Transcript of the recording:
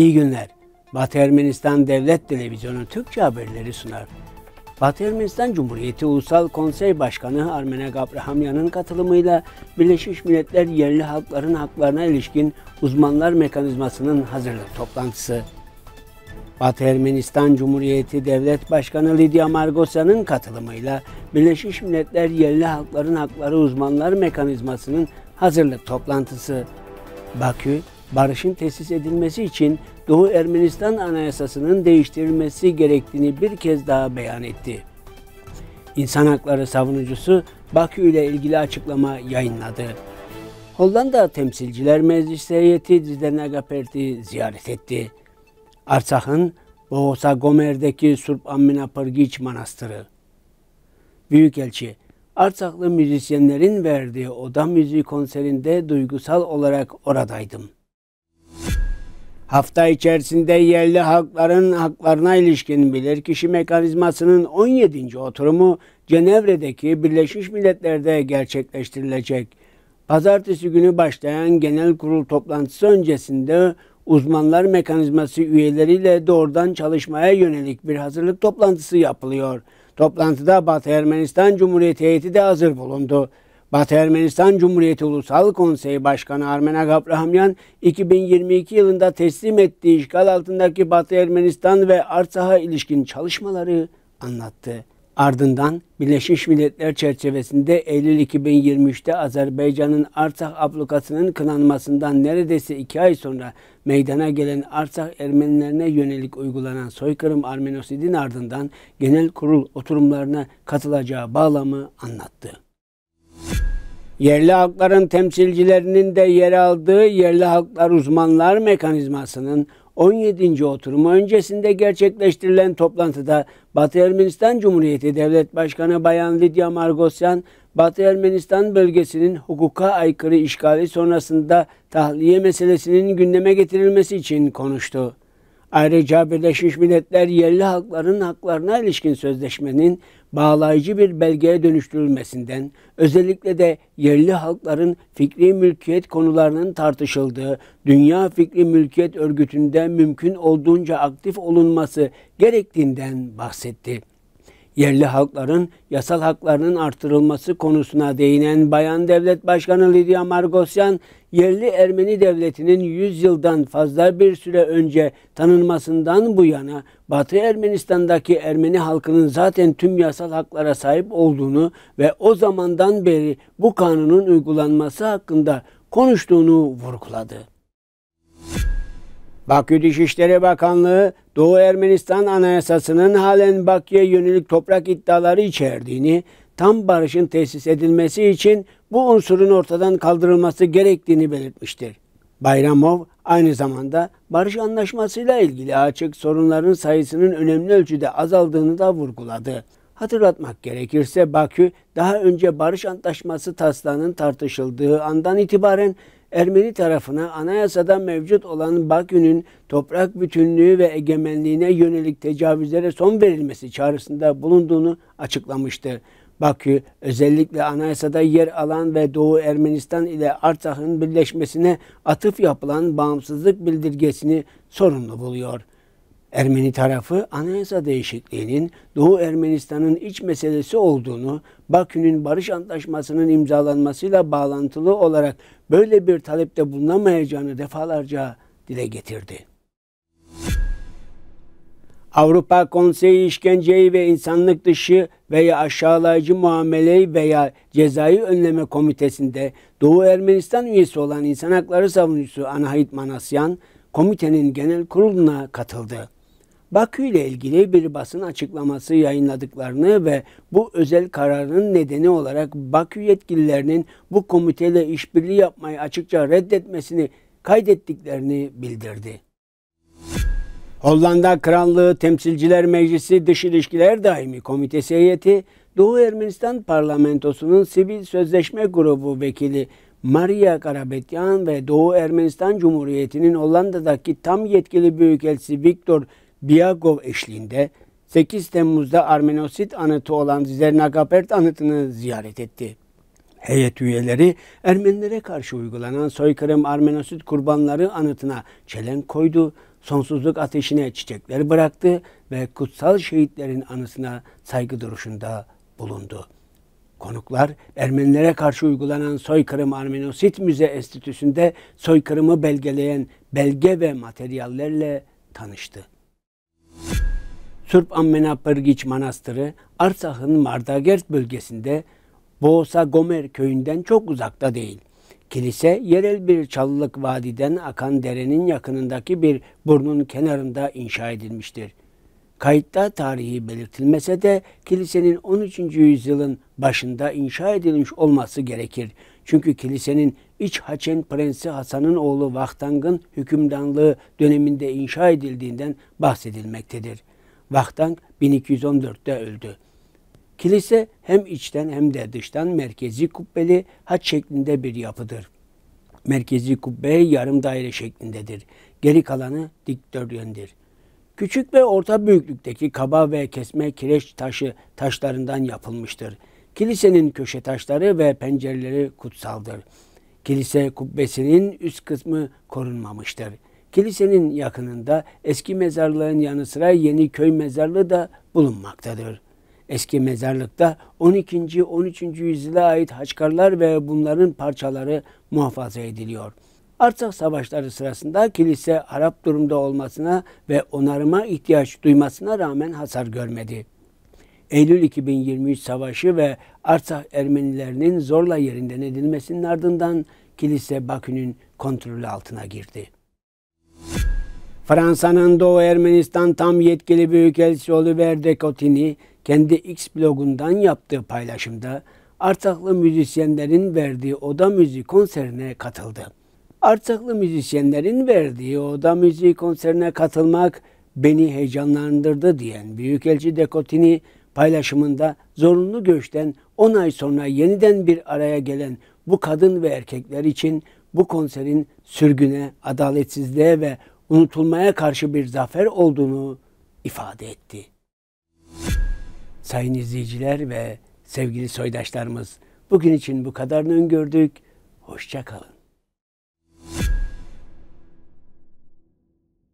İyi günler. Batı Ermenistan Devlet Televizyonu Türkçe haberleri sunar. Batı Ermenistan Cumhuriyeti Ulusal Konsey Başkanı Armenek Abrahamyan'ın katılımıyla Birleşmiş Milletler Yerli Halkların Haklarına ilişkin uzmanlar mekanizmasının hazırlık toplantısı. Batı Ermenistan Cumhuriyeti Devlet Başkanı Lidya Margosyan'ın katılımıyla Birleşmiş Milletler Yerli Halkların Hakları Uzmanlar Mekanizmasının hazırlık toplantısı. Bakü, barışın tesis edilmesi için Doğu Ermenistan Anayasası'nın değiştirilmesi gerektiğini bir kez daha beyan etti. İnsan hakları savunucusu Bakü ile ilgili açıklama yayınladı. Hollanda Temsilciler Meclisi heyeti Dizden ziyaret etti. Arsakh'ın Boğosa Gomer'deki Surp Ammina Pırgiç Manastırı. Büyükelçi, Arsaklı müzisyenlerin verdiği oda müziği konserinde duygusal olarak oradaydım.'' Hafta içerisinde yerli halkların haklarına ilişkin bilirkişi mekanizmasının 17. oturumu Cenevre'deki Birleşmiş Milletler'de gerçekleştirilecek. Pazartesi günü başlayan genel kurul toplantısı öncesinde uzmanlar mekanizması üyeleriyle doğrudan çalışmaya yönelik bir hazırlık toplantısı yapılıyor. Toplantıda Batı Ermenistan Cumhuriyeti heyeti de hazır bulundu. Batı Ermenistan Cumhuriyeti Ulusal Konseyi Başkanı Armen Agabrahamyan 2022 yılında teslim ettiği işgal altındaki Batı Ermenistan ve Artsah'a ilişkin çalışmaları anlattı. Ardından Birleşmiş Milletler çerçevesinde Eylül 2023'te Azerbaycan'ın Artsakh ablukasının kınanmasından neredeyse iki ay sonra meydana gelen Artsakh Ermenilerine yönelik uygulanan soykırım Armenosidin ardından genel kurul oturumlarına katılacağı bağlamı anlattı yerli halkların temsilcilerinin de yer aldığı yerli halklar uzmanlar mekanizmasının 17. oturumu öncesinde gerçekleştirilen toplantıda Batı Ermenistan Cumhuriyeti Devlet Başkanı Bayan Lidya Margosyan, Batı Ermenistan bölgesinin hukuka aykırı işgali sonrasında tahliye meselesinin gündeme getirilmesi için konuştu. Ayrıca Birleşmiş Milletler yerli halkların haklarına ilişkin sözleşmenin bağlayıcı bir belgeye dönüştürülmesinden, özellikle de yerli halkların fikri mülkiyet konularının tartışıldığı Dünya Fikri Mülkiyet Örgütü'nde mümkün olduğunca aktif olunması gerektiğinden bahsetti yerli halkların yasal haklarının artırılması konusuna değinen Bayan Devlet Başkanı Lidya Margosyan, yerli Ermeni devletinin 100 yıldan fazla bir süre önce tanınmasından bu yana Batı Ermenistan'daki Ermeni halkının zaten tüm yasal haklara sahip olduğunu ve o zamandan beri bu kanunun uygulanması hakkında konuştuğunu vurguladı. Bakü Dışişleri Bakanlığı Doğu Ermenistan Anayasası'nın halen Bakü'ye yönelik toprak iddiaları içerdiğini, tam barışın tesis edilmesi için bu unsurun ortadan kaldırılması gerektiğini belirtmiştir. Bayramov aynı zamanda barış anlaşmasıyla ilgili açık sorunların sayısının önemli ölçüde azaldığını da vurguladı. Hatırlatmak gerekirse Bakü daha önce barış antlaşması taslağının tartışıldığı andan itibaren Ermeni tarafına anayasada mevcut olan Bakü'nün toprak bütünlüğü ve egemenliğine yönelik tecavüzlere son verilmesi çağrısında bulunduğunu açıklamıştı. Bakü özellikle anayasada yer alan ve Doğu Ermenistan ile Artsakh'ın birleşmesine atıf yapılan bağımsızlık bildirgesini sorumlu buluyor. Ermeni tarafı anayasa değişikliğinin Doğu Ermenistan'ın iç meselesi olduğunu, Bakü'nün barış antlaşmasının imzalanmasıyla bağlantılı olarak böyle bir talepte bulunamayacağını defalarca dile getirdi. Avrupa Konseyi İşkenceyi ve İnsanlık dışı veya aşağılayıcı muameleyi veya cezayı önleme komitesinde Doğu Ermenistan üyesi olan İnsan hakları savunucusu Anahit Manasyan, komitenin genel kuruluna katıldı. Bakü ile ilgili bir basın açıklaması yayınladıklarını ve bu özel kararın nedeni olarak Bakü yetkililerinin bu komiteyle işbirliği yapmayı açıkça reddetmesini kaydettiklerini bildirdi. Hollanda Krallığı Temsilciler Meclisi Dış İlişkiler Daimi Komitesi heyeti Doğu Ermenistan Parlamentosu'nun Sivil Sözleşme Grubu Vekili Maria Karabetyan ve Doğu Ermenistan Cumhuriyeti'nin Hollanda'daki tam yetkili büyükelçisi Viktor Biyagov eşliğinde 8 Temmuz'da Armenosit anıtı olan Zernagapert anıtını ziyaret etti. Heyet üyeleri Ermenilere karşı uygulanan soykırım Armenosit kurbanları anıtına çelen koydu, sonsuzluk ateşine çiçekler bıraktı ve kutsal şehitlerin anısına saygı duruşunda bulundu. Konuklar Ermenilere karşı uygulanan soykırım Armenosit Müze Enstitüsü'nde soykırımı belgeleyen belge ve materyallerle tanıştı. Sırp Ammena Pırgiç Manastırı Arsah'ın Mardagert bölgesinde Boğsa Gomer köyünden çok uzakta değil. Kilise yerel bir çalılık vadiden akan derenin yakınındaki bir burnun kenarında inşa edilmiştir. Kayıtta tarihi belirtilmese de kilisenin 13. yüzyılın başında inşa edilmiş olması gerekir. Çünkü kilisenin İç Haçen Prensi Hasan'ın oğlu Vahtang'ın hükümdanlığı döneminde inşa edildiğinden bahsedilmektedir. Vaktank 1214'te öldü. Kilise hem içten hem de dıştan merkezi kubbeli haç şeklinde bir yapıdır. Merkezi kubbe yarım daire şeklindedir. Geri kalanı dikdörtgendir. Küçük ve orta büyüklükteki kaba ve kesme kireç taşı taşlarından yapılmıştır. Kilisenin köşe taşları ve pencereleri kutsaldır. Kilise kubbesinin üst kısmı korunmamıştır.'' Kilisenin yakınında eski mezarlığın yanı sıra yeni köy mezarlığı da bulunmaktadır. Eski mezarlıkta 12. 13. yüzyıla ait haçkarlar ve bunların parçaları muhafaza ediliyor. Artık savaşları sırasında kilise Arap durumda olmasına ve onarıma ihtiyaç duymasına rağmen hasar görmedi. Eylül 2023 savaşı ve Artsakh Ermenilerinin zorla yerinden edilmesinin ardından kilise Bakü'nün kontrolü altına girdi. Fransa'nın Doğu Ermenistan tam yetkili Büyükelçisi Oliver Cotini kendi X blogundan yaptığı paylaşımda Artaklı müzisyenlerin verdiği Oda Müziği konserine katıldı. Artaklı müzisyenlerin verdiği Oda Müziği konserine katılmak beni heyecanlandırdı diyen Büyükelçi Dekotini paylaşımında zorunlu göçten 10 ay sonra yeniden bir araya gelen bu kadın ve erkekler için bu konserin sürgüne, adaletsizliğe ve unutulmaya karşı bir zafer olduğunu ifade etti. Sayın izleyiciler ve sevgili soydaşlarımız bugün için bu kadarını öngördük. Hoşçakalın.